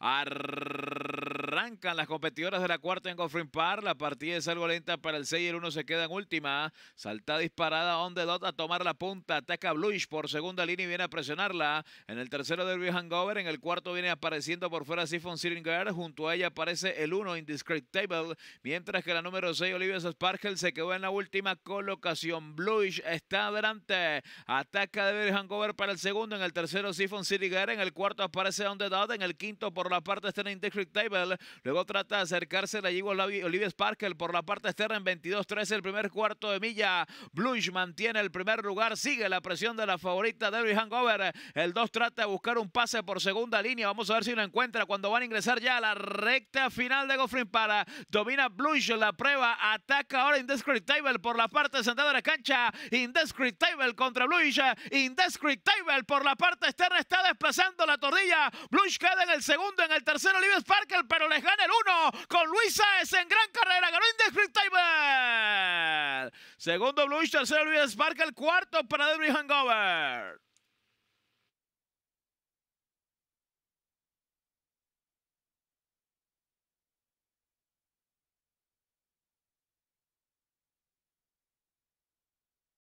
Arr- las competidoras de la cuarta en Goffrin Par. La partida es algo lenta para el 6 y el 1 se queda en última. Salta disparada on the dot a tomar la punta. Ataca Bluish por segunda línea y viene a presionarla. En el tercero Derby Hangover. En el cuarto viene apareciendo por fuera Siphon Siringer. Junto a ella aparece el 1 Indiscreet Table. Mientras que la número 6 Olivia Sparkel, se quedó en la última colocación. Bluish está adelante. Ataca Derby Hangover para el segundo. En el tercero Siphon Siringer. En el cuarto aparece on the dot. En el quinto por la parte está en Indiscreet Table. Luego trata de acercarse la llegó Olivia Sparkle por la parte externa en 22-13, el primer cuarto de milla. Blush mantiene el primer lugar, sigue la presión de la favorita Derry Hangover. El dos trata de buscar un pase por segunda línea. Vamos a ver si lo encuentra cuando van a ingresar ya a la recta final de Goffrin para. Domina Blush la prueba, ataca ahora Indescriptible por la parte sentada de la cancha. Indescriptible contra Blush. Indescriptible por la parte externa está desplazando la tortilla. Blush queda en el segundo, en el tercero, Olivia Sparkle, pero les gana el 1 con Luis Saez en gran carrera, ganó Timer. Segundo Blush, tercero Luis Spark, el cuarto para Debbie Hangover.